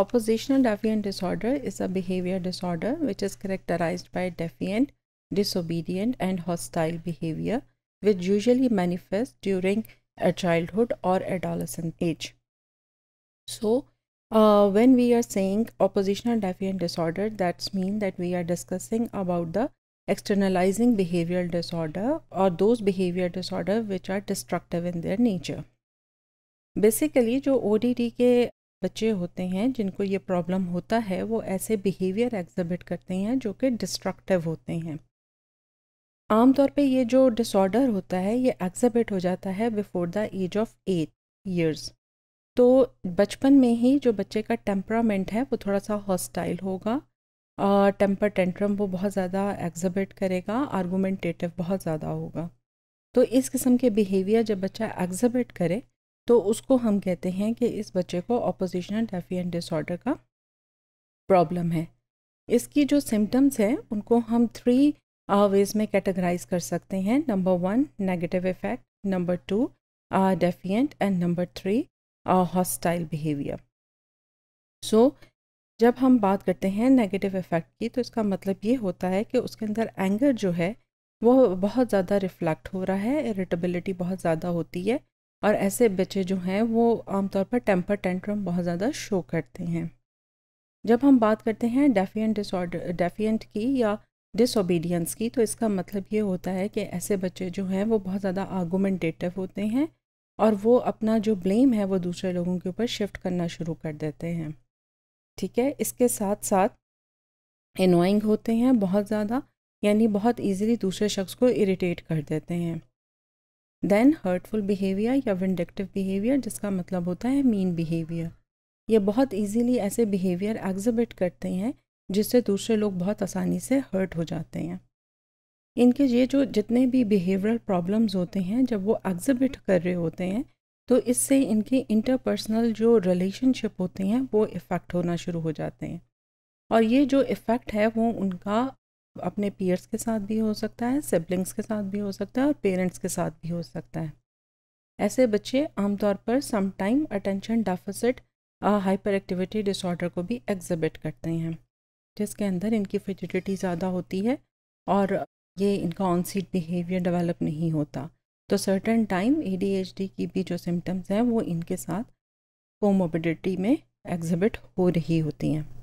Oppositional defiant disorder is a behavior disorder which is characterized by defiant, disobedient and hostile behavior which usually manifests during a childhood or adolescent age. So, uh, when we are saying oppositional defiant disorder, that means that we are discussing about the externalizing behavioral disorder or those behavior disorder which are destructive in their nature. Basically जो के बच्चे होते हैं जिनको ये problem होता है वो ऐसे बिहेवियर एग्जिबिट करते हैं जो कि डिस्ट्रक्टिव होते हैं आमतौर पे ये जो डिसऑर्डर होता है ये एग्जिबिट हो जाता है before the age of eight years तो बचपन में ही जो बच्चे का टेम्परामेंट है वो थोड़ा सा हॉस्टाइल होगा टेम्पर टेंट्रम वो बहुत ज़्यादा एग्जिबिट करेगा आर्गूमेंटेटिव बहुत ज़्यादा होगा तो इस किस्म के बिहेवियर जब बच्चा एग्जिबिट करे तो उसको हम कहते हैं कि इस बच्चे को ऑपोजिशनल डेफिएंट डिसऑर्डर का प्रॉब्लम है इसकी जो सिम्टम्स हैं उनको हम थ्री वेज uh, में कैटेगराइज कर सकते हैं number one negative effect number two defiant and number three hostile behaviour so जब हम बात करते हैं नेगेटिव इफेक्ट की तो इसका मतलब ये होता है कि उसके अंदर एंगर जो है वो बहुत ज़्यादा रिफ्लेक्ट हो रहा है इरिटेबिलिटी बहुत ज़्यादा होती है और ऐसे बच्चे जो हैं वो आमतौर पर टेम्पर टेंट्रम बहुत ज़्यादा शो करते हैं जब हम बात करते हैं डेफियन डिसऑर्डर डेफियंट की या डिसोबीडियंस की तो इसका मतलब ये होता है कि ऐसे बच्चे जो हैं वो बहुत ज़्यादा आर्गूमेंटेटिव होते हैं और वो अपना जो ब्लेम है वो दूसरे लोगों के ऊपर शिफ्ट करना शुरू कर देते हैं ठीक है इसके साथ साथ इनोइंग होते हैं बहुत ज़्यादा यानी बहुत इजीली दूसरे शख्स को इरिटेट कर देते हैं देन हर्टफुल बिहेवियर या विंडक्टिव बिहेवियर जिसका मतलब होता है मीन बिहेवियर ये बहुत ईजीली ऐसे बिहेवियर एग्जिबिट करते हैं जिससे दूसरे लोग बहुत आसानी से हर्ट हो जाते हैं इनके ये जो जितने भी बिहेवियरल प्रॉब्लम्स होते हैं जब वो एग्जिबिट कर रहे होते हैं तो इससे इनके इंटरपर्सनल जो रिलेशनशिप होते हैं वो इफ़ेक्ट होना शुरू हो जाते हैं और ये जो इफ़ेक्ट है वो उनका अपने पीयर्स के साथ भी हो सकता है सिबलिंग्स के साथ भी हो सकता है और पेरेंट्स के साथ भी हो सकता है ऐसे बच्चे आमतौर पर sometime attention deficit hyper activity disorder को भी एग्जिबिट करते हैं जिसके अंदर इनकी फिजिडिटी ज़्यादा होती है और ये इनका ऑनसीट बिहेवियर डेवलप नहीं होता तो सर्टन टाइम एडीएचडी की भी जो सिम्टम्स हैं वो इनके साथ कोमोबिडिटी में एग्जिबिट हो रही होती हैं